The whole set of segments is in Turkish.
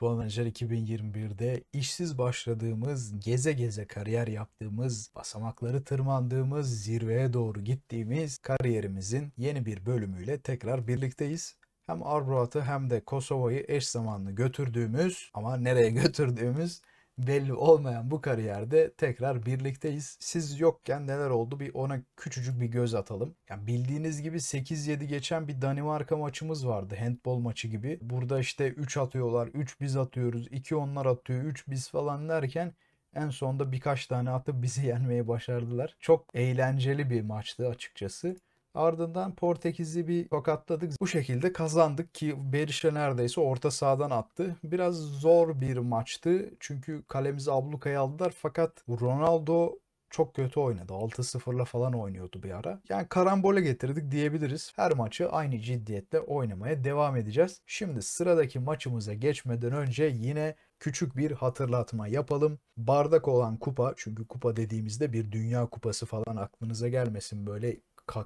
Futbol Manager 2021'de işsiz başladığımız, geze geze kariyer yaptığımız, basamakları tırmandığımız, zirveye doğru gittiğimiz kariyerimizin yeni bir bölümüyle tekrar birlikteyiz hem Arborat'ı hem de Kosova'yı eş zamanlı götürdüğümüz ama nereye götürdüğümüz belli olmayan bu kariyerde tekrar birlikteyiz. Siz yokken neler oldu bir ona küçücük bir göz atalım. Yani bildiğiniz gibi 8-7 geçen bir Danimarka maçımız vardı. Handbol maçı gibi. Burada işte 3 atıyorlar, 3 biz atıyoruz, 2 onlar atıyor, 3 biz falan derken en sonunda birkaç tane atıp bizi yenmeyi başardılar. Çok eğlenceli bir maçtı açıkçası. Ardından portekizli bir tokatladık. Bu şekilde kazandık ki Berisha neredeyse orta sahadan attı. Biraz zor bir maçtı. Çünkü kalemizi ablukaya aldılar. Fakat Ronaldo çok kötü oynadı. 6-0'la falan oynuyordu bir ara. Yani karambole getirdik diyebiliriz. Her maçı aynı ciddiyetle oynamaya devam edeceğiz. Şimdi sıradaki maçımıza geçmeden önce yine küçük bir hatırlatma yapalım. Bardak olan kupa çünkü kupa dediğimizde bir dünya kupası falan aklınıza gelmesin böyle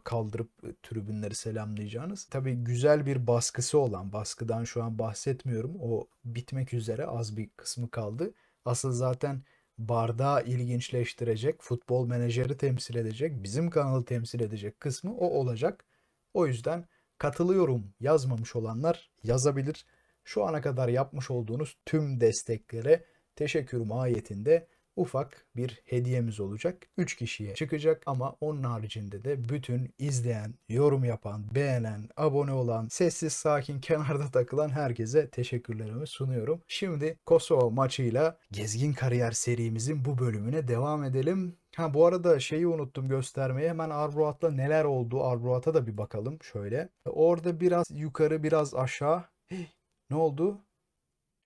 kaldırıp e, tribünleri selamlayacağınız. Tabii güzel bir baskısı olan, baskıdan şu an bahsetmiyorum. O bitmek üzere az bir kısmı kaldı. Asıl zaten bardağı ilginçleştirecek, futbol menajeri temsil edecek, bizim kanalı temsil edecek kısmı o olacak. O yüzden katılıyorum yazmamış olanlar yazabilir. Şu ana kadar yapmış olduğunuz tüm desteklere teşekkür mahiyetinde ufak bir hediyemiz olacak. 3 kişiye çıkacak ama onun haricinde de bütün izleyen, yorum yapan, beğenen, abone olan, sessiz sakin kenarda takılan herkese teşekkürlerimi sunuyorum. Şimdi Kosova maçıyla Gezgin Kariyer serimizin bu bölümüne devam edelim. Ha bu arada şeyi unuttum göstermeye. Hemen Arbruat'la neler oldu? Arbruat'a da bir bakalım şöyle. Orada biraz yukarı biraz aşağı. Hey, ne oldu?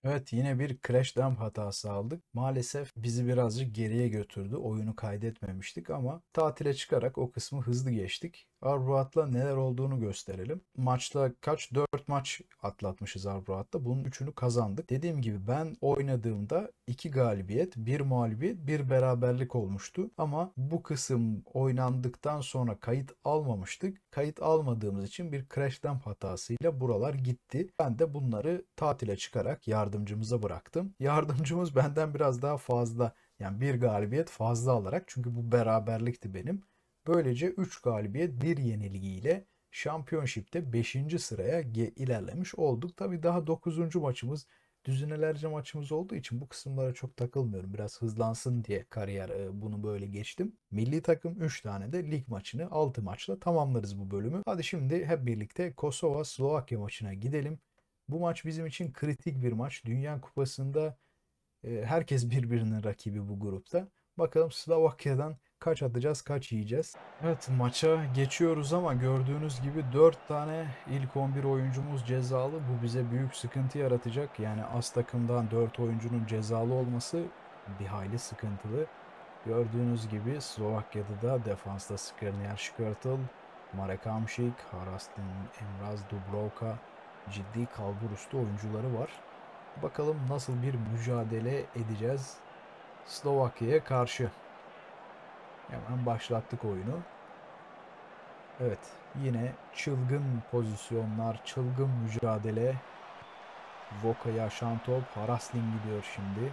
Evet yine bir crash dump hatası aldık. Maalesef bizi birazcık geriye götürdü. Oyunu kaydetmemiştik ama tatile çıkarak o kısmı hızlı geçtik. Arbuatla neler olduğunu gösterelim. Maçta kaç? 4 maç atlatmışız Arbruat'ta. Bunun 3'ünü kazandık. Dediğim gibi ben oynadığımda 2 galibiyet, 1 mağlubiyet, 1 beraberlik olmuştu. Ama bu kısım oynandıktan sonra kayıt almamıştık. Kayıt almadığımız için bir crash dump hatasıyla buralar gitti. Ben de bunları tatile çıkarak yardımcımıza bıraktım. Yardımcımız benden biraz daha fazla yani bir galibiyet fazla alarak çünkü bu beraberlikti benim. Böylece 3 galibiyet 1 yenilgiyle Şampiyonşip'te 5. sıraya ilerlemiş olduk. Tabi daha 9. maçımız düzinelerce maçımız olduğu için bu kısımlara çok takılmıyorum. Biraz hızlansın diye kariyer e, bunu böyle geçtim. Milli takım 3 tane de lig maçını 6 maçla tamamlarız bu bölümü. Hadi şimdi hep birlikte Kosova Slovakya maçına gidelim. Bu maç bizim için kritik bir maç. Dünya Kupası'nda e, herkes birbirinin rakibi bu grupta. Bakalım Slovakya'dan kaç atacağız, kaç yiyeceğiz. Evet maça geçiyoruz ama gördüğünüz gibi 4 tane ilk 11 oyuncumuz cezalı. Bu bize büyük sıkıntı yaratacak. Yani az takımdan 4 oyuncunun cezalı olması bir hayli sıkıntılı. Gördüğünüz gibi Slovakya'da da defansta Skriniar Şkörtl, Marek Hamšík, Harastin Emraz Dubrovka ciddi kalbur üstü oyuncuları var. Bakalım nasıl bir mücadele edeceğiz Slovakya'ya karşı. Hemen başlattık oyunu. Evet yine çılgın pozisyonlar, çılgın mücadele. Voka'ya aşan Haraslin gidiyor şimdi.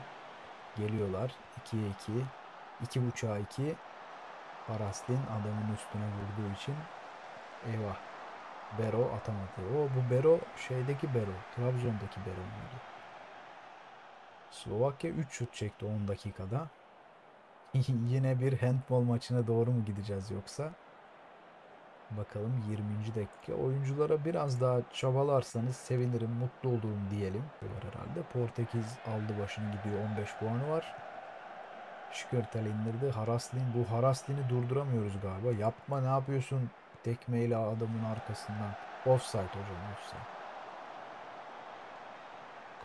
Geliyorlar. 2'ye 2. 2.5'a 2. Haraslin adamın üstüne vurduğu için eyvah. Bero atamadı. O bu Bero şeydeki Bero. Trabzon'daki Bero muydu? Slovakya 3 şut çekti 10 dakikada. Yine bir handball maçına doğru mu gideceğiz yoksa? Bakalım 20. dakika. Oyunculara biraz daha çabalarsanız sevinirim, mutlu olurum diyelim. Var herhalde. Portekiz aldı başını gidiyor. 15 puanı var. Şikertel indirdi. Haraslin. Bu Haraslin'i durduramıyoruz galiba. Yapma ne yapıyorsun? Tekmeyle adamın arkasından. Offside hocam offside.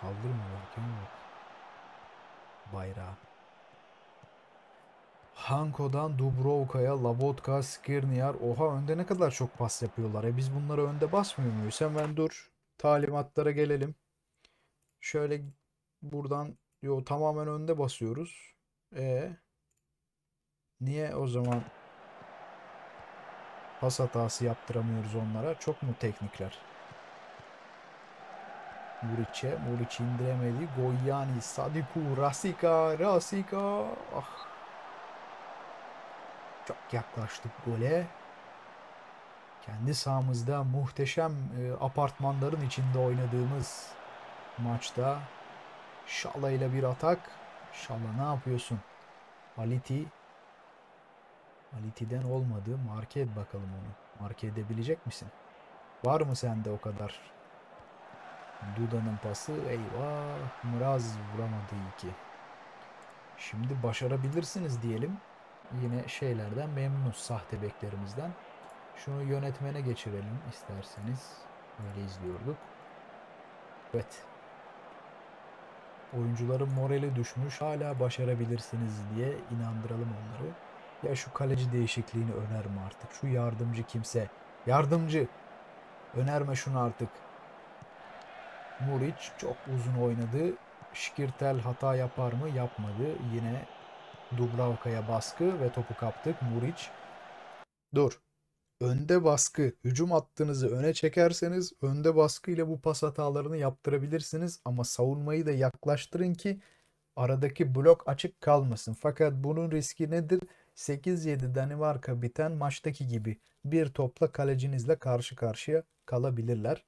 Kaldırma bak. Bayrağı. Hanko'dan Dubrovka'ya, Labotka, Skriniar. Oha önde ne kadar çok pas yapıyorlar. E biz bunları önde basmıyor muyuz? Hemen dur. Talimatlara gelelim. Şöyle buradan yo tamamen önde basıyoruz. E niye o zaman pas hatası yaptıramıyoruz onlara? Çok mu teknikler? Muriç'e. Muriç indiremedi. Goyani, Sadiku, Rasika, Rasika. Ah çok yaklaştık gole. Kendi sahamızda muhteşem e, apartmanların içinde oynadığımız maçta Şala ile bir atak. Şala ne yapıyorsun? Aliti Aliti'den olmadı. Marke et bakalım onu. Marke edebilecek misin? Var mı sende o kadar? Duda'nın pası. Eyvah. Mraz vuramadı iki. Şimdi başarabilirsiniz diyelim yine şeylerden memnun sahte beklerimizden. Şunu yönetmene geçirelim isterseniz. böyle izliyorduk. Evet. Oyuncuların morali düşmüş. Hala başarabilirsiniz diye inandıralım onları. Ya şu kaleci değişikliğini önerme artık. Şu yardımcı kimse. Yardımcı. Önerme şunu artık. Muric çok uzun oynadı. Şikirtel hata yapar mı? Yapmadı. Yine Dubravka'ya baskı ve topu kaptık. Muriç. Dur. Önde baskı. Hücum attığınızı öne çekerseniz önde baskı ile bu pas hatalarını yaptırabilirsiniz. Ama savunmayı da yaklaştırın ki aradaki blok açık kalmasın. Fakat bunun riski nedir? 8-7 Danimarka biten maçtaki gibi bir topla kalecinizle karşı karşıya kalabilirler.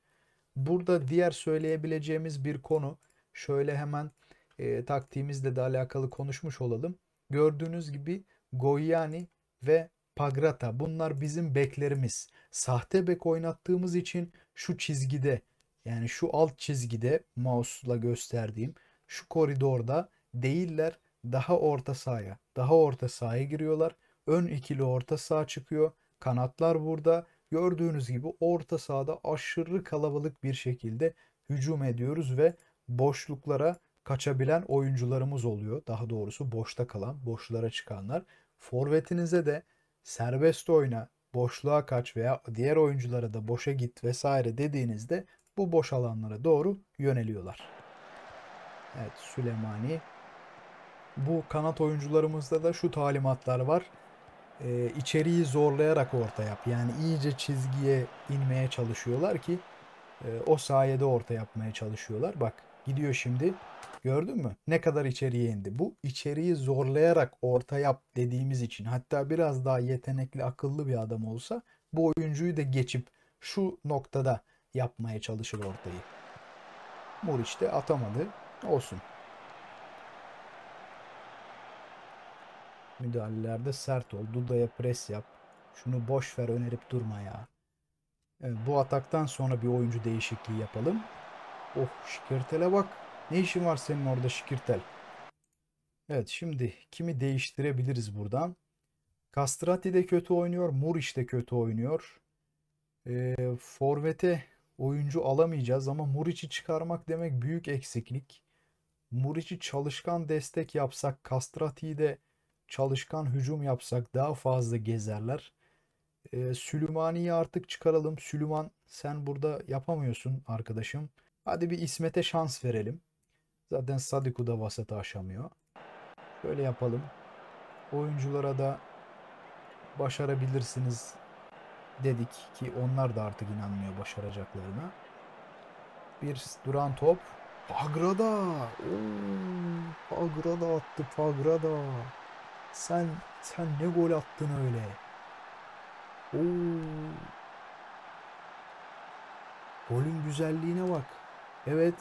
Burada diğer söyleyebileceğimiz bir konu şöyle hemen e, taktiğimizle de alakalı konuşmuş olalım. Gördüğünüz gibi Goyani ve Pagrata bunlar bizim beklerimiz. Sahte bek oynattığımız için şu çizgide yani şu alt çizgide mouse'la gösterdiğim şu koridorda değiller daha orta sahaya. Daha orta sahaya giriyorlar. Ön ikili orta saha çıkıyor. Kanatlar burada. Gördüğünüz gibi orta sahada aşırı kalabalık bir şekilde hücum ediyoruz ve boşluklara kaçabilen oyuncularımız oluyor. Daha doğrusu boşta kalan, boşlara çıkanlar. Forvetinize de serbest oyna, boşluğa kaç veya diğer oyunculara da boşa git vesaire dediğinizde bu boş alanlara doğru yöneliyorlar. Evet Süleymani. Bu kanat oyuncularımızda da şu talimatlar var. Ee, içeriği zorlayarak orta yap. Yani iyice çizgiye inmeye çalışıyorlar ki e, o sayede orta yapmaya çalışıyorlar. Bak Gidiyor şimdi. Gördün mü? Ne kadar içeriye indi. Bu içeriği zorlayarak orta yap dediğimiz için hatta biraz daha yetenekli akıllı bir adam olsa bu oyuncuyu da geçip şu noktada yapmaya çalışır ortayı. Muriç de atamadı. Olsun. Müdahalelerde sert ol. Duda'ya pres yap. Şunu boş ver önerip durma ya. Evet, bu ataktan sonra bir oyuncu değişikliği yapalım. Oh şikirtele bak. Ne işin var senin orada şikirtel? Evet şimdi kimi değiştirebiliriz buradan? Castrati de kötü oynuyor. Muriç de kötü oynuyor. E, Forvet'e oyuncu alamayacağız ama Muriç'i çıkarmak demek büyük eksiklik. Muriç'i çalışkan destek yapsak, Castrati'yi de çalışkan hücum yapsak daha fazla gezerler. E, ee, Sülümani'yi artık çıkaralım. Sülüman sen burada yapamıyorsun arkadaşım. Hadi bir İsmet'e şans verelim. Zaten Sadiku da vasatı aşamıyor. Böyle yapalım. Oyunculara da başarabilirsiniz dedik ki onlar da artık inanmıyor başaracaklarına. Bir duran top. Fagrada. Oo, Fagrada attı Fagrada. Sen sen ne gol attın öyle? Oo. Golün güzelliğine bak. Evet.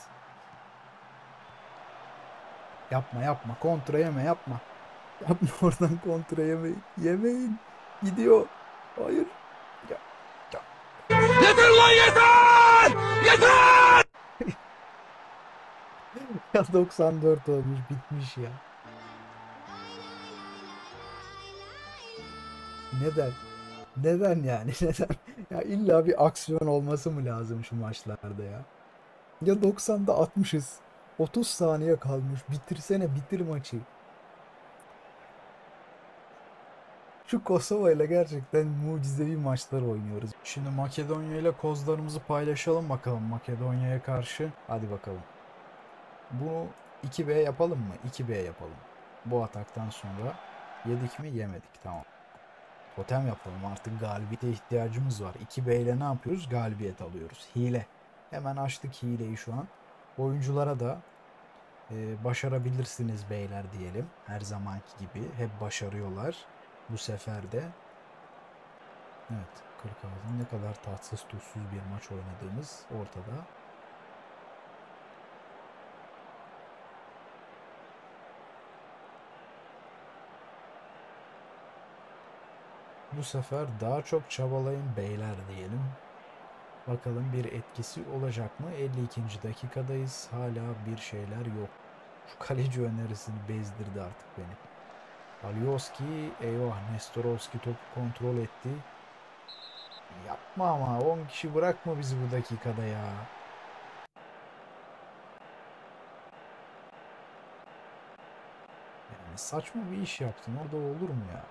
Yapma yapma. Kontra yeme yapma. Yapma oradan kontra yemeyin. Yemeyin. Gidiyor. Hayır. Ya, ya. Yeter lan yeter! Yeter! ya 94 olmuş bitmiş ya. Neden? Neden yani? Neden? ya illa bir aksiyon olması mı lazım şu maçlarda ya? Ya 90'da 60'ız, 30 saniye kalmış. Bitirsene bitir maçı. Şu Kosova ile gerçekten mucizevi maçlar oynuyoruz. Şimdi Makedonya ile kozlarımızı paylaşalım bakalım Makedonya'ya karşı. Hadi bakalım. Bunu 2B yapalım mı? 2B yapalım. Bu ataktan sonra yedik mi? Yemedik. Tamam. Totem yapalım artık galibiyete ihtiyacımız var. 2B ile ne yapıyoruz? Galibiyet alıyoruz. Hile. Hemen açtık hileyi şu an. Oyunculara da e, başarabilirsiniz beyler diyelim. Her zamanki gibi hep başarıyorlar. Bu sefer de evet 40 ne kadar tatsız tuzsuz bir maç oynadığımız ortada. Bu sefer daha çok çabalayın beyler diyelim. Bakalım bir etkisi olacak mı? 52. dakikadayız. Hala bir şeyler yok. Şu kaleci önerisini bezdirdi artık beni. Alioski eyvah Nestorovski topu kontrol etti. Yapma ama 10 kişi bırakma bizi bu dakikada ya. Yani saçma bir iş yaptın orada olur mu ya?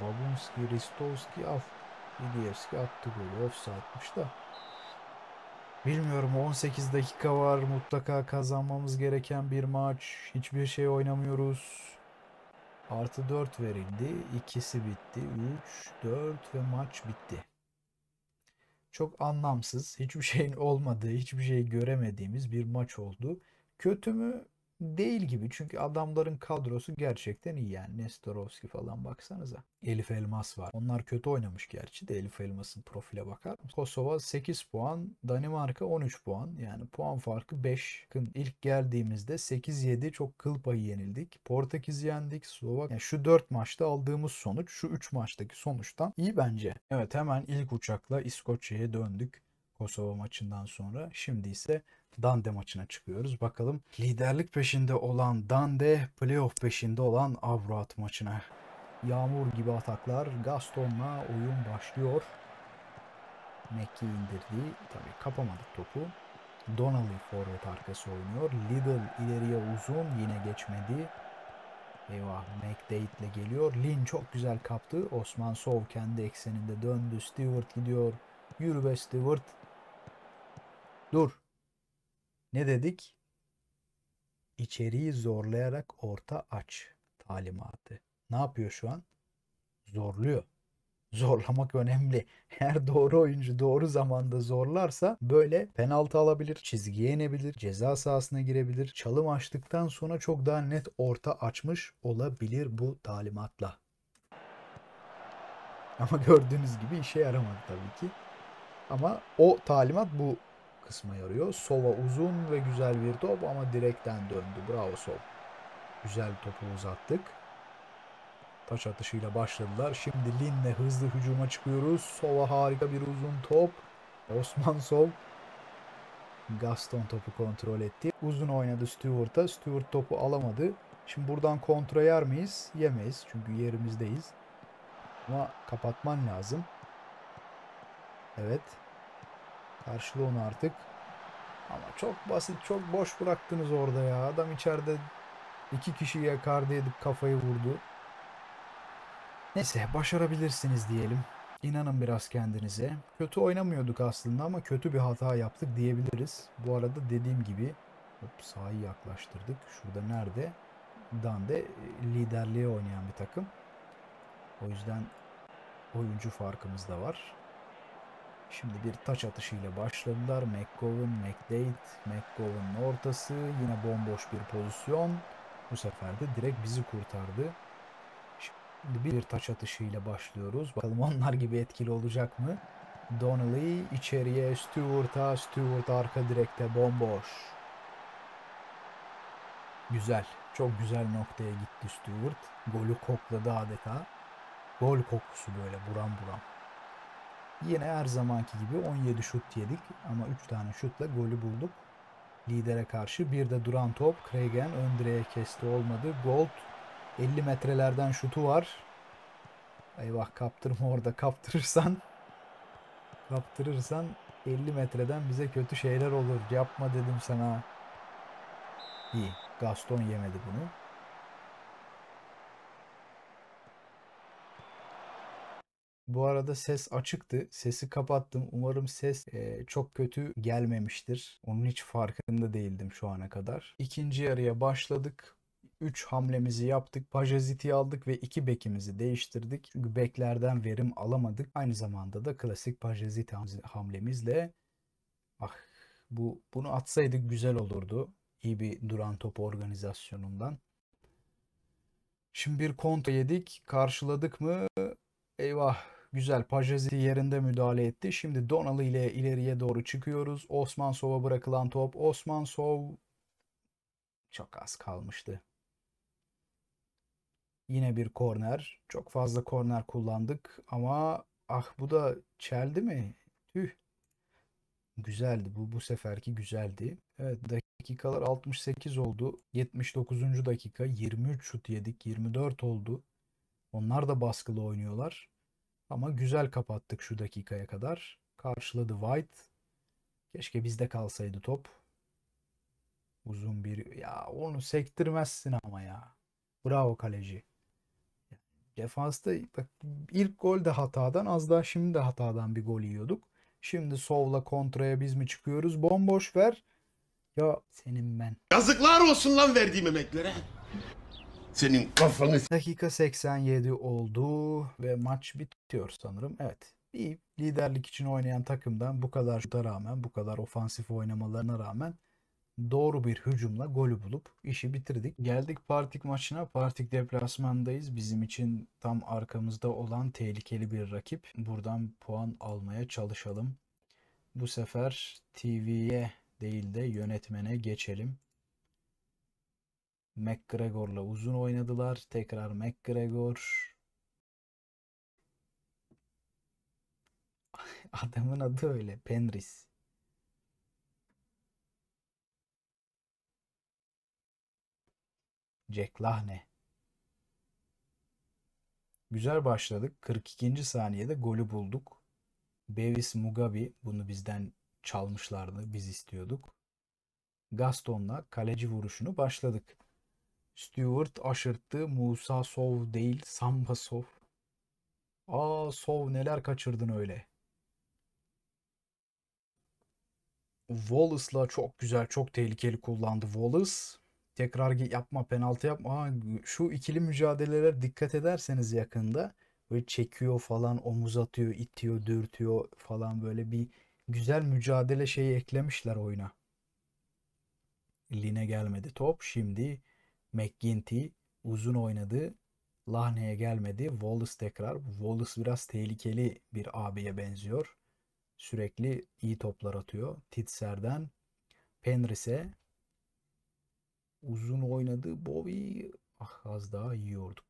Babunski, Ristovski, Af, Lidievski attı golü. ofsa atmış da. Bilmiyorum 18 dakika var. Mutlaka kazanmamız gereken bir maç. Hiçbir şey oynamıyoruz. Artı 4 verildi. ikisi bitti. 3, 4 ve maç bitti. Çok anlamsız, hiçbir şeyin olmadığı, hiçbir şey göremediğimiz bir maç oldu. Kötü mü? değil gibi. Çünkü adamların kadrosu gerçekten iyi yani. Nestorovski falan baksanıza. Elif Elmas var. Onlar kötü oynamış gerçi de Elif Elmas'ın profile bakar Kosova 8 puan, Danimarka 13 puan. Yani puan farkı 5. İlk geldiğimizde 8-7 çok kıl payı yenildik. Portekiz yendik. Slovak. Yani şu 4 maçta aldığımız sonuç şu 3 maçtaki sonuçtan iyi bence. Evet hemen ilk uçakla İskoçya'ya döndük. Kosova maçından sonra. Şimdi ise Dande maçına çıkıyoruz. Bakalım liderlik peşinde olan Dande, playoff peşinde olan Avruat maçına. Yağmur gibi ataklar. Gaston'la oyun başlıyor. Mekki indirdi. Tabii kapamadık topu. Donnelly forvet arkası oynuyor. Lidl ileriye uzun. Yine geçmedi. Eyvah McDade ile geliyor. Lin çok güzel kaptı. Osman Sov kendi ekseninde döndü. Stewart gidiyor. Yürü be Stewart. Dur. Ne dedik? İçeriği zorlayarak orta aç talimatı. Ne yapıyor şu an? Zorluyor. Zorlamak önemli. Her doğru oyuncu doğru zamanda zorlarsa böyle penaltı alabilir, çizgiye inebilir, ceza sahasına girebilir. Çalım açtıktan sonra çok daha net orta açmış olabilir bu talimatla. Ama gördüğünüz gibi işe yaramadı tabii ki. Ama o talimat bu kısma yarıyor. Sova uzun ve güzel bir top ama direkten döndü. Bravo Sov. Güzel topu uzattık. Taş atışıyla başladılar. Şimdi Lin'le hızlı hücuma çıkıyoruz. Sova harika bir uzun top. Osman Sov. Gaston topu kontrol etti. Uzun oynadı Stewart'a. Stewart topu alamadı. Şimdi buradan kontra yer miyiz? Yemeyiz. Çünkü yerimizdeyiz. Ama kapatman lazım. Evet. Karşıla onu artık. Ama çok basit, çok boş bıraktınız orada ya. Adam içeride iki kişiyi yakardı edip kafayı vurdu. Neyse başarabilirsiniz diyelim. İnanın biraz kendinize. Kötü oynamıyorduk aslında ama kötü bir hata yaptık diyebiliriz. Bu arada dediğim gibi hop sahayı yaklaştırdık. Şurada nerede? Dande e, liderliğe oynayan bir takım. O yüzden oyuncu farkımız da var. Şimdi bir taç atışıyla başladılar. McGovern, McDade, McGovern'ın ortası. Yine bomboş bir pozisyon. Bu sefer de direkt bizi kurtardı. Şimdi bir taç atışıyla başlıyoruz. Bakalım onlar gibi etkili olacak mı? Donnelly içeriye Stewart'a, Stewart arka direkte bomboş. Güzel. Çok güzel noktaya gitti Stewart. Golü kokladı adeta. Gol kokusu böyle buram buram. Yine her zamanki gibi 17 şut yedik ama 3 tane şutla golü bulduk. Lidere karşı bir de duran top Kregen ön kesti olmadı. Gold 50 metrelerden şutu var. Eyvah kaptırma orada kaptırırsan kaptırırsan 50 metreden bize kötü şeyler olur. Yapma dedim sana. İyi. Gaston yemedi bunu. Bu arada ses açıktı. Sesi kapattım. Umarım ses e, çok kötü gelmemiştir. Onun hiç farkında değildim şu ana kadar. İkinci yarıya başladık. 3 hamlemizi yaptık. Pajaziti aldık ve 2 bekimizi değiştirdik. Çünkü beklerden verim alamadık. Aynı zamanda da klasik Pajaziti hamlemizle ah bu bunu atsaydık güzel olurdu. İyi bir duran top organizasyonundan. Şimdi bir konta yedik. Karşıladık mı? Eyvah Güzel Pajaziti yerinde müdahale etti. Şimdi Donalı ile ileriye doğru çıkıyoruz. Osman Sov'a bırakılan top. Osman Sov çok az kalmıştı. Yine bir korner. Çok fazla korner kullandık ama ah bu da çeldi mi? Tüh. Güzeldi bu bu seferki güzeldi. Evet dakikalar 68 oldu. 79. dakika 23 şut yedik 24 oldu. Onlar da baskılı oynuyorlar. Ama güzel kapattık şu dakikaya kadar. Karşıladı White. Keşke bizde kalsaydı top. Uzun bir... Ya onu sektirmezsin ama ya. Bravo kaleci. Defansta bak, ilk gol de hatadan az daha şimdi de hatadan bir gol yiyorduk. Şimdi Sov'la kontraya biz mi çıkıyoruz? Bomboş ver. Ya senin ben. Yazıklar olsun lan verdiğim emeklere. Senin kafanı. Dakika 87 oldu ve maç bitti diyor sanırım. Evet. Bir liderlik için oynayan takımdan bu kadar şuta rağmen, bu kadar ofansif oynamalarına rağmen doğru bir hücumla golü bulup işi bitirdik. Geldik Partik maçına. Partik deplasmandayız. Bizim için tam arkamızda olan tehlikeli bir rakip. Buradan puan almaya çalışalım. Bu sefer TV'ye değil de yönetmene geçelim. McGregor'la uzun oynadılar. Tekrar McGregor Adamın adı öyle. Penris. Jack Lahne. Güzel başladık. 42. saniyede golü bulduk. Bevis Mugabi bunu bizden çalmışlardı. Biz istiyorduk. Gaston'la kaleci vuruşunu başladık. Stewart aşırttı. Musa Sov değil Samba Sov. Aa Sov neler kaçırdın öyle. Wallace'la çok güzel, çok tehlikeli kullandı Wallace. Tekrar yapma, penaltı yapma. Aa, şu ikili mücadelelere dikkat ederseniz yakında böyle çekiyor falan, omuz atıyor, itiyor, dürtüyor falan böyle bir güzel mücadele şeyi eklemişler oyuna. Line gelmedi top. Şimdi McGinty uzun oynadı. Lahne'ye gelmedi. Wallace tekrar. Wallace biraz tehlikeli bir abiye benziyor sürekli iyi toplar atıyor. Titser'den Penris'e uzun oynadı. Bobby ah az daha yiyorduk.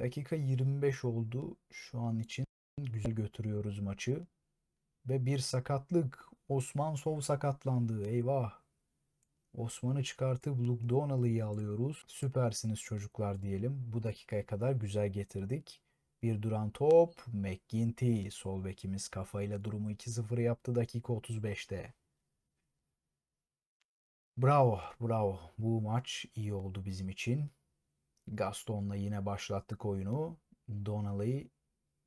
Dakika 25 oldu. Şu an için güzel götürüyoruz maçı. Ve bir sakatlık. Osman Sov sakatlandı. Eyvah. Osman'ı çıkartıp Luke Donalı'yı alıyoruz. Süpersiniz çocuklar diyelim. Bu dakikaya kadar güzel getirdik. Bir duran top. McGinty. Sol bekimiz kafayla durumu 2-0 yaptı dakika 35'te. Bravo, bravo. Bu maç iyi oldu bizim için. Gaston'la yine başlattık oyunu. Donnelly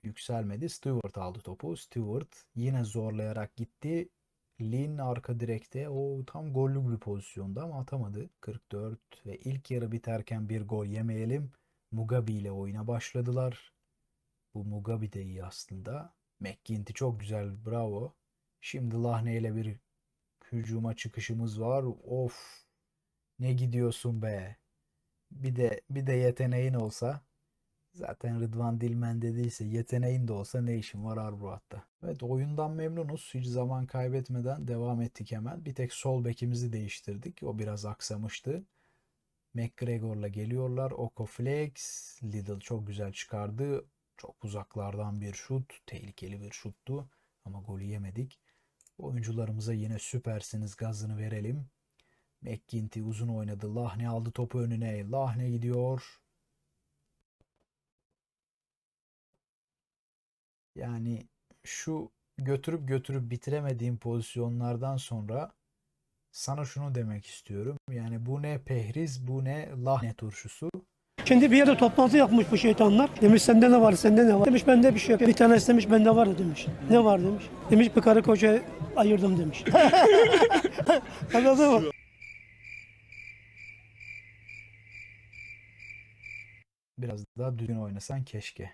yükselmedi. Stewart aldı topu. Stewart yine zorlayarak gitti. Lin arka direkte o tam gollü bir pozisyonda ama atamadı. 44 ve ilk yarı biterken bir gol yemeyelim. Mugabe ile oyuna başladılar. Bu Mugabe de iyi aslında. McGinty çok güzel bravo. Şimdi lahneyle bir hücuma çıkışımız var. Of ne gidiyorsun be. Bir de bir de yeteneğin olsa Zaten Rıdvan Dilmen dediyse yeteneğin de olsa ne işin var Arbruat'ta. Evet oyundan memnunuz. Hiç zaman kaybetmeden devam ettik hemen. Bir tek sol bekimizi değiştirdik. O biraz aksamıştı. McGregor'la geliyorlar. Oko Flex. Lidl çok güzel çıkardı. Çok uzaklardan bir şut. Tehlikeli bir şuttu. Ama golü yemedik. Oyuncularımıza yine süpersiniz gazını verelim. McGinty uzun oynadı. Lahne aldı topu önüne. Lahne gidiyor. Yani şu götürüp götürüp bitiremediğim pozisyonlardan sonra sana şunu demek istiyorum. Yani bu ne pehriz, bu ne lahne turşusu. Şimdi bir yerde toplantı yapmış bu şeytanlar. Demiş sende ne var, sende ne var? Demiş bende bir şey yok. Bir tane istemiş bende var demiş. Ne var demiş. Demiş bir karı koca ayırdım demiş. Anladın mı? Biraz daha düğün oynasan keşke.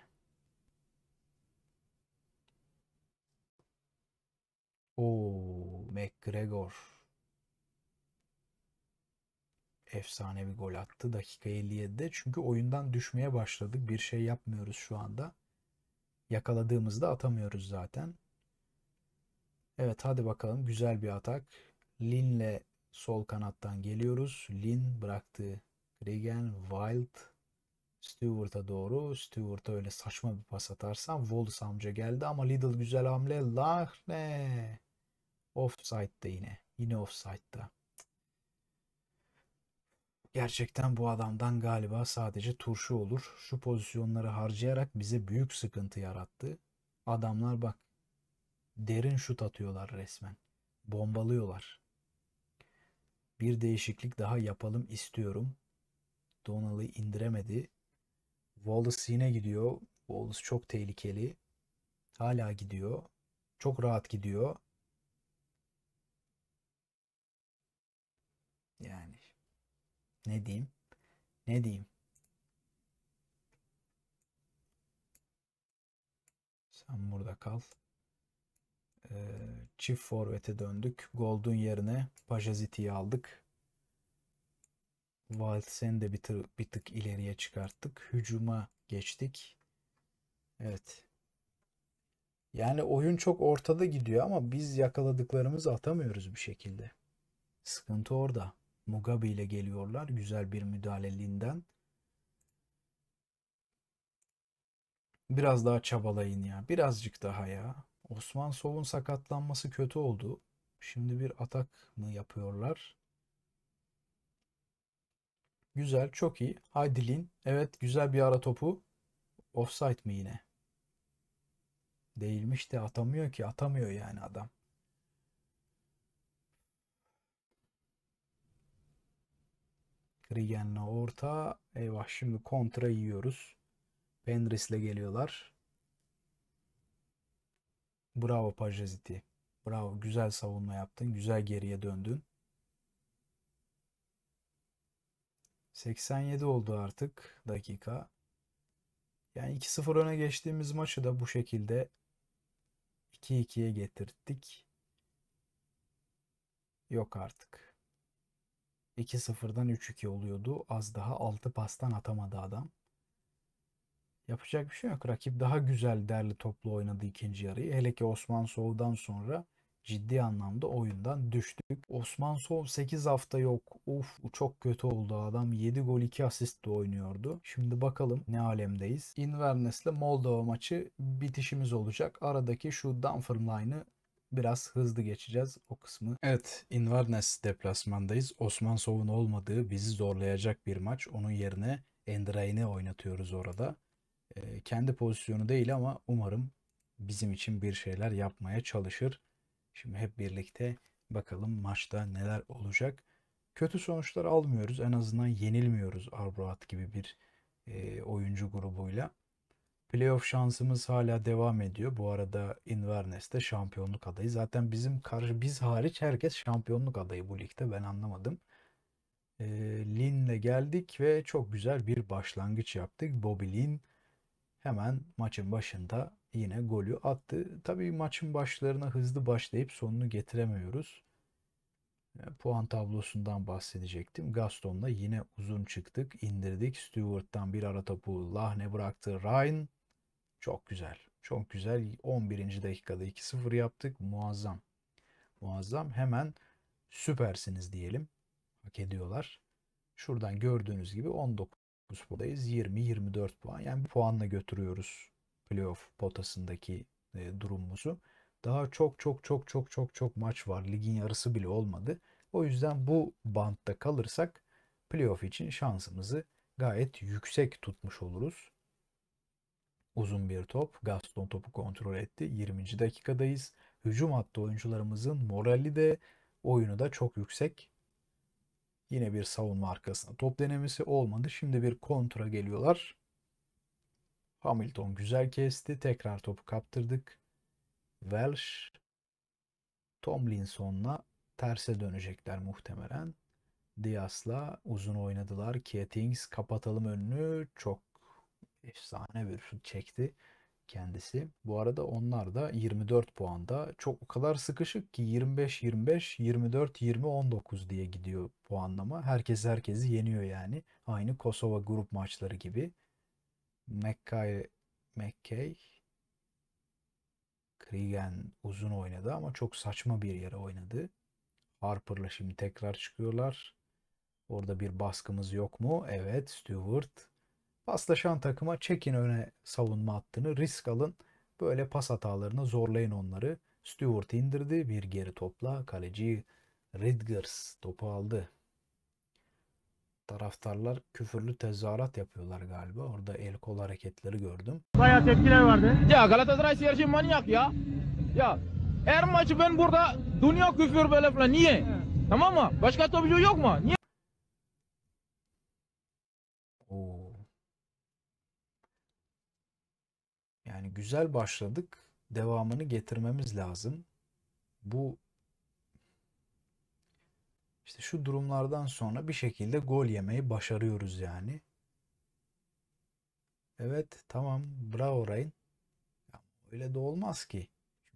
Oo, McGregor efsane bir gol attı dakika 57'de. Çünkü oyundan düşmeye başladık. Bir şey yapmıyoruz şu anda. Yakaladığımızda atamıyoruz zaten. Evet hadi bakalım güzel bir atak. Lin'le sol kanattan geliyoruz. Lin bıraktı. Regan, Wild, Stewart'a doğru. Stewart'a öyle saçma bir pas atarsam Wallace amca geldi ama Lidl güzel hamle. Lahne. Offside'da yine. Yine offside'da. Gerçekten bu adamdan galiba sadece turşu olur. Şu pozisyonları harcayarak bize büyük sıkıntı yarattı. Adamlar bak derin şut atıyorlar resmen. Bombalıyorlar. Bir değişiklik daha yapalım istiyorum. Donal'ı indiremedi. Wallace yine gidiyor. Wallace çok tehlikeli. Hala gidiyor. Çok rahat gidiyor. Yani ne diyeyim? Ne diyeyim? Sen burada kal. Ee, çift forvete döndük. Gold'un yerine Pajaziti'yi aldık. Valtsen'i de bir, tır, bir tık ileriye çıkarttık. Hücuma geçtik. Evet. Yani oyun çok ortada gidiyor ama biz yakaladıklarımızı atamıyoruz bir şekilde. Sıkıntı orada. Mugabe ile geliyorlar. Güzel bir müdahaleliğinden. Biraz daha çabalayın ya. Birazcık daha ya. Osman Sol'un sakatlanması kötü oldu. Şimdi bir atak mı yapıyorlar? Güzel, çok iyi. Haydi Lin. Evet, güzel bir ara topu. Offside mi yine? Değilmiş de atamıyor ki. Atamıyor yani adam. Krigen'le orta. Eyvah şimdi kontra yiyoruz. Pendris'le geliyorlar. Bravo Pajaziti. Bravo. Güzel savunma yaptın. Güzel geriye döndün. 87 oldu artık dakika. Yani 2-0 öne geçtiğimiz maçı da bu şekilde 2-2'ye getirttik. Yok artık. 2-0'dan 3-2 oluyordu. Az daha 6 pastan atamadı adam. Yapacak bir şey yok. Rakip daha güzel derli toplu oynadı ikinci yarıyı. Hele ki Osman Soğuk'dan sonra ciddi anlamda oyundan düştük. Osman Sol 8 hafta yok. Uf çok kötü oldu adam. 7 gol 2 asist de oynuyordu. Şimdi bakalım ne alemdeyiz. Inverness ile Moldova maçı bitişimiz olacak. Aradaki şu Dunfermline'ı biraz hızlı geçeceğiz o kısmı. Evet Inverness deplasmandayız. Osman Sov'un olmadığı bizi zorlayacak bir maç. Onun yerine Endrain'i oynatıyoruz orada. E, kendi pozisyonu değil ama umarım bizim için bir şeyler yapmaya çalışır. Şimdi hep birlikte bakalım maçta neler olacak. Kötü sonuçlar almıyoruz. En azından yenilmiyoruz Arbroath gibi bir e, oyuncu grubuyla. Playoff şansımız hala devam ediyor. Bu arada Inverness'te şampiyonluk adayı. Zaten bizim karşı biz hariç herkes şampiyonluk adayı bu ligde. Ben anlamadım. E, Lin'le geldik ve çok güzel bir başlangıç yaptık. Bobby Lin hemen maçın başında yine golü attı. Tabii maçın başlarına hızlı başlayıp sonunu getiremiyoruz. Puan tablosundan bahsedecektim. Gaston'la yine uzun çıktık, indirdik. Stewart'tan bir ara topu Lahne bıraktı. Ryan çok güzel. Çok güzel. 11. dakikada 2-0 yaptık. Muazzam. Muazzam. Hemen süpersiniz diyelim. Hak ediyorlar. Şuradan gördüğünüz gibi 19 puandayız. 20-24 puan. Yani bu puanla götürüyoruz playoff potasındaki e, durumumuzu. Daha çok çok çok çok çok çok maç var. Ligin yarısı bile olmadı. O yüzden bu bantta kalırsak playoff için şansımızı gayet yüksek tutmuş oluruz. Uzun bir top. Gaston topu kontrol etti. 20. dakikadayız. Hücum hattı oyuncularımızın morali de oyunu da çok yüksek. Yine bir savunma arkasında top denemesi olmadı. Şimdi bir kontra geliyorlar. Hamilton güzel kesti. Tekrar topu kaptırdık. Welsh Tomlinson'la terse dönecekler muhtemelen. Diaz'la uzun oynadılar. Kietings kapatalım önünü. Çok efsane bir şut çekti kendisi. Bu arada onlar da 24 puanda. Çok o kadar sıkışık ki 25 25 24 20 19 diye gidiyor puanlama. Herkes herkesi yeniyor yani. Aynı Kosova grup maçları gibi. Mekkay Mekkey Krigen uzun oynadı ama çok saçma bir yere oynadı. Harper'la şimdi tekrar çıkıyorlar. Orada bir baskımız yok mu? Evet Stewart Paslaşan takıma çekin öne savunma hattını. Risk alın. Böyle pas hatalarını zorlayın onları. Stewart indirdi. Bir geri topla. Kaleci Ridgers topu aldı. Taraftarlar küfürlü tezahürat yapıyorlar galiba. Orada el kol hareketleri gördüm. Bayağı tepkiler vardı. Ya Galatasaray seyirci manyak ya. Ya her maçı ben burada dünya küfür böyle falan. Niye? Tamam mı? Başka topçu yok mu? Niye? Yani güzel başladık. Devamını getirmemiz lazım. Bu işte şu durumlardan sonra bir şekilde gol yemeyi başarıyoruz yani. Evet tamam bravo Rain. Ya, öyle de olmaz ki.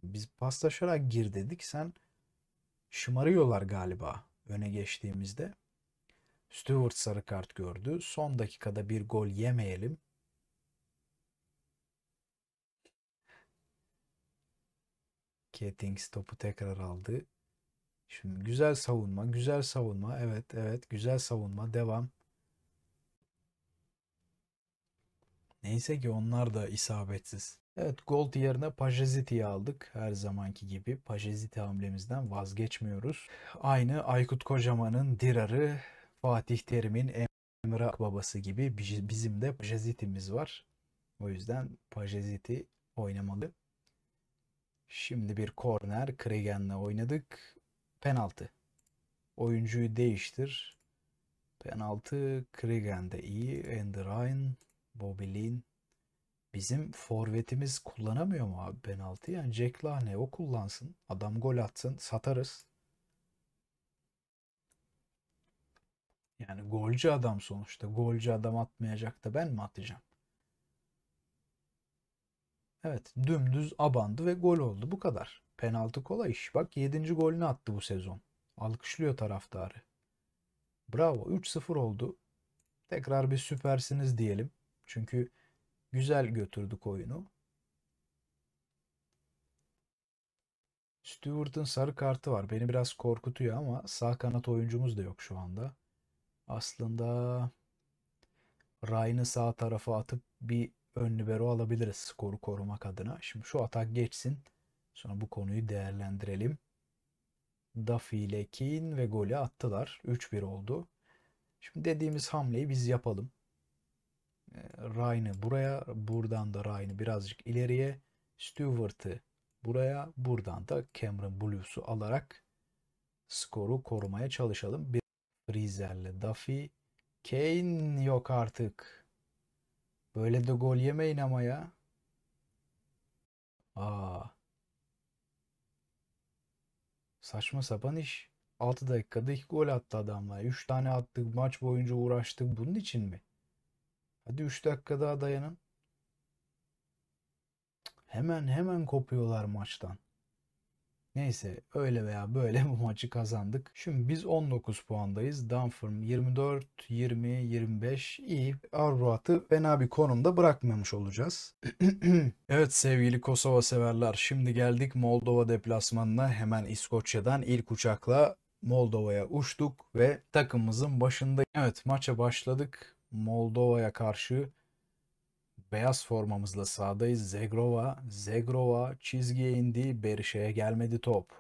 biz paslaşarak gir dedik sen şımarıyorlar galiba öne geçtiğimizde. Stewart sarı kart gördü. Son dakikada bir gol yemeyelim. Kettings topu tekrar aldı. Şimdi güzel savunma, güzel savunma. Evet, evet, güzel savunma. Devam. Neyse ki onlar da isabetsiz. Evet, Gold yerine Pajeziti'yi aldık. Her zamanki gibi Pajeziti hamlemizden vazgeçmiyoruz. Aynı Aykut Kocaman'ın Dirar'ı, Fatih Terim'in Emre babası gibi bizim de Pajeziti'miz var. O yüzden Pajeziti oynamalı. Şimdi bir korner. Kregen'le oynadık. Penaltı. Oyuncuyu değiştir. Penaltı. Kregen de iyi. Enderine. Bobilin. Bizim forvetimiz kullanamıyor mu abi penaltı? Yani Jack Lahne o kullansın. Adam gol atsın. Satarız. Yani golcü adam sonuçta. Golcü adam atmayacak da ben mi atacağım? Evet dümdüz abandı ve gol oldu. Bu kadar. Penaltı kolay iş. Bak 7. golünü attı bu sezon. Alkışlıyor taraftarı. Bravo 3-0 oldu. Tekrar bir süpersiniz diyelim. Çünkü güzel götürdük oyunu. Stewart'ın sarı kartı var. Beni biraz korkutuyor ama sağ kanat oyuncumuz da yok şu anda. Aslında Ryan'ı sağ tarafa atıp bir ön libero alabiliriz skoru korumak adına. Şimdi şu atak geçsin. Sonra bu konuyu değerlendirelim. Duffy ile Keane ve golü attılar. 3-1 oldu. Şimdi dediğimiz hamleyi biz yapalım. Ee, Ryan'ı buraya, buradan da Ryan'ı birazcık ileriye, Stewart'ı buraya, buradan da Cameron Blues'u alarak skoru korumaya çalışalım. Bir Freezer'le Duffy, Kane yok artık. Böyle de gol yemeyin ama ya. Aa. Saçma sapan iş. 6 dakikada 2 gol attı adamlar. 3 tane attık maç boyunca uğraştık bunun için mi? Hadi 3 dakika daha dayanın. Hemen hemen kopuyorlar maçtan. Neyse öyle veya böyle bu maçı kazandık. Şimdi biz 19 puandayız. Dunferm 24, 20, 25 iyi. Avruat'ı fena bir konumda bırakmamış olacağız. evet sevgili Kosova severler şimdi geldik Moldova deplasmanına. Hemen İskoçya'dan ilk uçakla Moldova'ya uçtuk ve takımımızın başında. Evet maça başladık. Moldova'ya karşı Beyaz formamızla sahadayız. Zegrova, Zegrova çizgiye indi. Berişe'ye gelmedi top.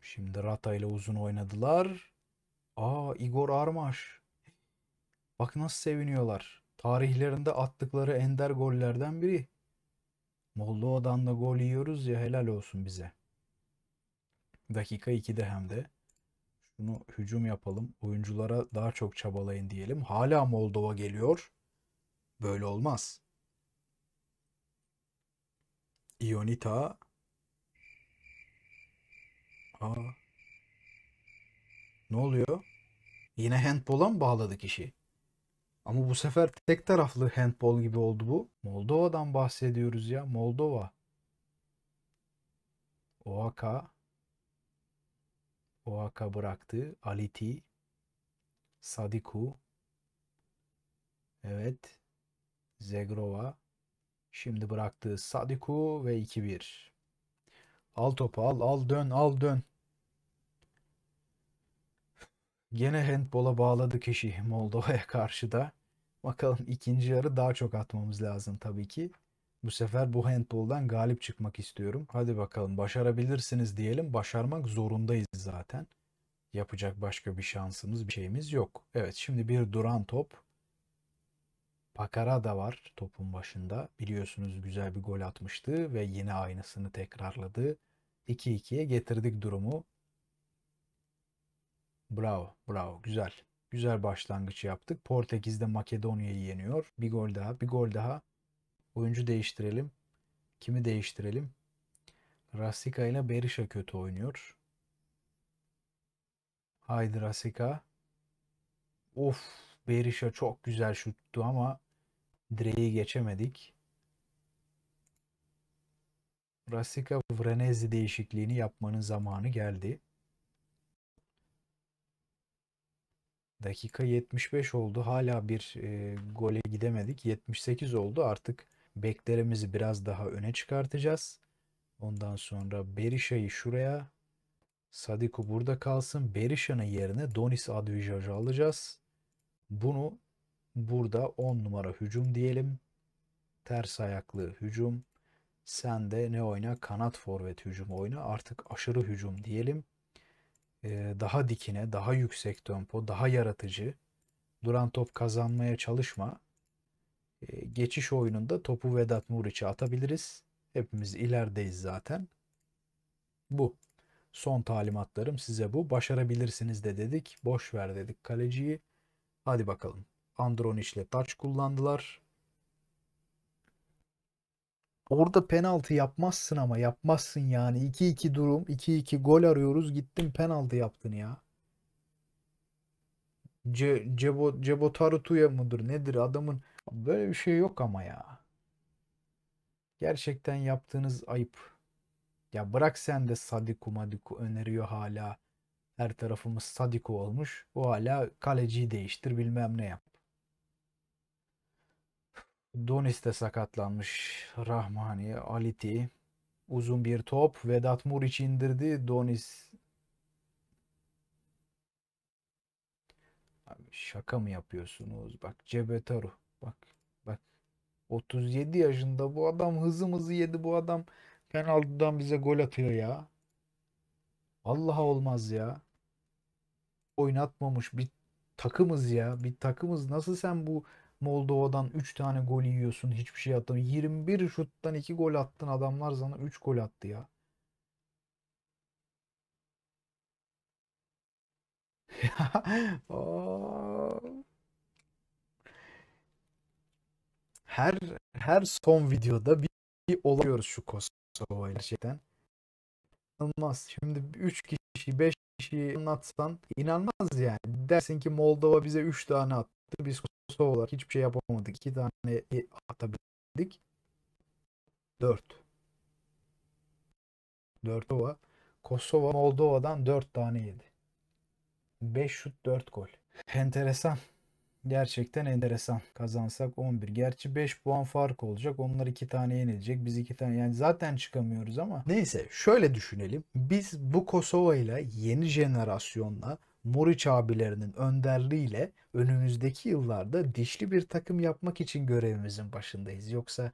Şimdi Rata ile uzun oynadılar. Aa Igor Armaş. Bak nasıl seviniyorlar. Tarihlerinde attıkları ender gollerden biri. Moldova'dan da gol yiyoruz ya helal olsun bize. Dakika 2'de hem de. Bunu hücum yapalım. Oyunculara daha çok çabalayın diyelim. Hala Moldova geliyor. Böyle olmaz. Ionita. Aa. Ne oluyor? Yine handball'a mı bağladık işi? Ama bu sefer tek taraflı handball gibi oldu bu. Moldova'dan bahsediyoruz ya. Moldova. Oaka. Oaka bıraktı. Aliti. Sadiku. Evet. Zegrova. Şimdi bıraktı Sadiku ve 2-1. Al topu al al dön al dön. Gene handbola bağladı kişi, Moldova'ya karşı da. Bakalım ikinci yarı daha çok atmamız lazım tabii ki. Bu sefer bu handball'dan galip çıkmak istiyorum. Hadi bakalım başarabilirsiniz diyelim. Başarmak zorundayız zaten. Yapacak başka bir şansımız, bir şeyimiz yok. Evet şimdi bir duran top. Pakara da var topun başında. Biliyorsunuz güzel bir gol atmıştı ve yine aynısını tekrarladı. 2-2'ye getirdik durumu. Bravo, bravo. Güzel. Güzel başlangıç yaptık. Portekiz'de Makedonya'yı yeniyor. Bir gol daha, bir gol daha. Oyuncu değiştirelim. Kimi değiştirelim? Rasika ile Berisha kötü oynuyor. Haydi Rasika. Of Berisha çok güzel şuttu ama direği geçemedik. Rasika Vrenezi değişikliğini yapmanın zamanı geldi. Dakika 75 oldu. Hala bir e, gole gidemedik. 78 oldu. Artık Beklerimizi biraz daha öne çıkartacağız. Ondan sonra Berisha'yı şuraya. Sadiku burada kalsın. Berisha'nın yerine Donis Advijaj'ı alacağız. Bunu burada 10 numara hücum diyelim. Ters ayaklı hücum. Sen de ne oyna? Kanat forvet hücum oyna. Artık aşırı hücum diyelim. Ee, daha dikine, daha yüksek tempo, daha yaratıcı. Duran top kazanmaya çalışma geçiş oyununda topu Vedat Muriç'e atabiliriz. Hepimiz ilerideyiz zaten. Bu. Son talimatlarım size bu. Başarabilirsiniz de dedik. Boş ver dedik kaleciyi. Hadi bakalım. Andronic ile taç kullandılar. Orada penaltı yapmazsın ama yapmazsın yani. 2-2 durum. 2-2 gol arıyoruz. Gittin penaltı yaptın ya. Ce Cebo Cebo Tarutu'ya mıdır nedir adamın Böyle bir şey yok ama ya. Gerçekten yaptığınız ayıp. Ya bırak sen de Sadiku Madiku öneriyor hala. Her tarafımız Sadiku olmuş. O hala kaleciyi değiştir bilmem ne yap. Donis de sakatlanmış. Rahmani, Aliti. Uzun bir top. Vedat Muriç indirdi. Donis. Abi şaka mı yapıyorsunuz? Bak Cebetaru. Bak bak. 37 yaşında bu adam hızımızı yedi bu adam penaltıdan bize gol atıyor ya. Allah olmaz ya. Oynatmamış bir takımız ya. Bir takımız nasıl sen bu Moldova'dan 3 tane gol yiyorsun hiçbir şey attın. 21 şuttan 2 gol attın adamlar sana 3 gol attı ya. Ya. her her son videoda bir, bir olamıyoruz şu Kosova gerçekten. İnanılmaz. Şimdi 3 kişi 5 kişi anlatsan inanmaz yani. Dersin ki Moldova bize 3 tane attı. Biz Kosova olarak hiçbir şey yapamadık. 2 tane atabildik. 4. 4 ova. Kosova Moldova'dan 4 tane yedi. 5 şut 4 gol. Enteresan. Gerçekten enteresan. Kazansak 11. Gerçi 5 puan fark olacak. Onlar 2 tane yenilecek. Biz 2 tane yani zaten çıkamıyoruz ama. Neyse şöyle düşünelim. Biz bu Kosova ile yeni jenerasyonla Moriç abilerinin önderliğiyle önümüzdeki yıllarda dişli bir takım yapmak için görevimizin başındayız. Yoksa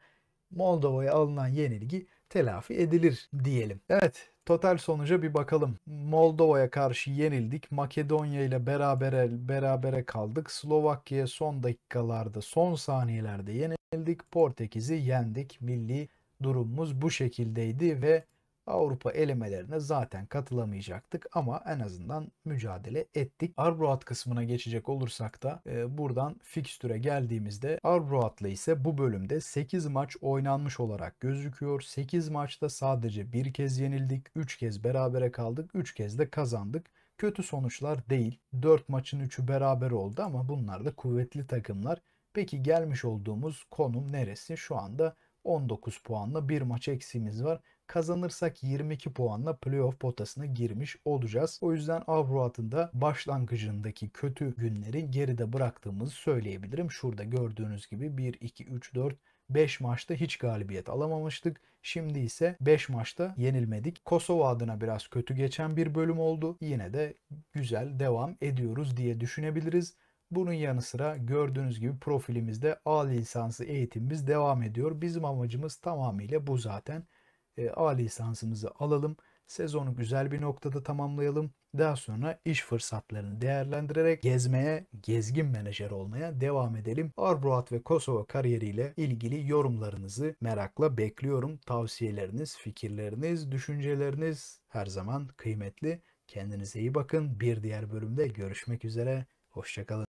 Moldova'ya alınan yenilgi telafi edilir diyelim. Evet Total sonuca bir bakalım. Moldova'ya karşı yenildik. Makedonya ile berabere berabere kaldık. Slovakya'ya son dakikalarda, son saniyelerde yenildik. Portekiz'i yendik. Milli durumumuz bu şekildeydi ve Avrupa elemelerine zaten katılamayacaktık ama en azından mücadele ettik. Arbroath kısmına geçecek olursak da e, buradan fikstüre geldiğimizde Arbroath'la ise bu bölümde 8 maç oynanmış olarak gözüküyor. 8 maçta sadece bir kez yenildik, 3 kez berabere kaldık, 3 kez de kazandık kötü sonuçlar değil. 4 maçın 3'ü beraber oldu ama bunlar da kuvvetli takımlar. Peki gelmiş olduğumuz konum neresi? Şu anda 19 puanla bir maç eksiğimiz var. Kazanırsak 22 puanla playoff potasına girmiş olacağız. O yüzden Avro atında başlangıcındaki kötü günleri geride bıraktığımızı söyleyebilirim. Şurada gördüğünüz gibi 1, 2, 3, 4, 5 maçta hiç galibiyet alamamıştık. Şimdi ise 5 maçta yenilmedik. Kosova adına biraz kötü geçen bir bölüm oldu. Yine de güzel devam ediyoruz diye düşünebiliriz. Bunun yanı sıra gördüğünüz gibi profilimizde A lisansı eğitimimiz devam ediyor. Bizim amacımız tamamıyla bu zaten e, A lisansımızı alalım. Sezonu güzel bir noktada tamamlayalım. Daha sonra iş fırsatlarını değerlendirerek gezmeye, gezgin menajer olmaya devam edelim. Arbroath ve Kosova kariyeriyle ilgili yorumlarınızı merakla bekliyorum. Tavsiyeleriniz, fikirleriniz, düşünceleriniz her zaman kıymetli. Kendinize iyi bakın. Bir diğer bölümde görüşmek üzere. Hoşçakalın.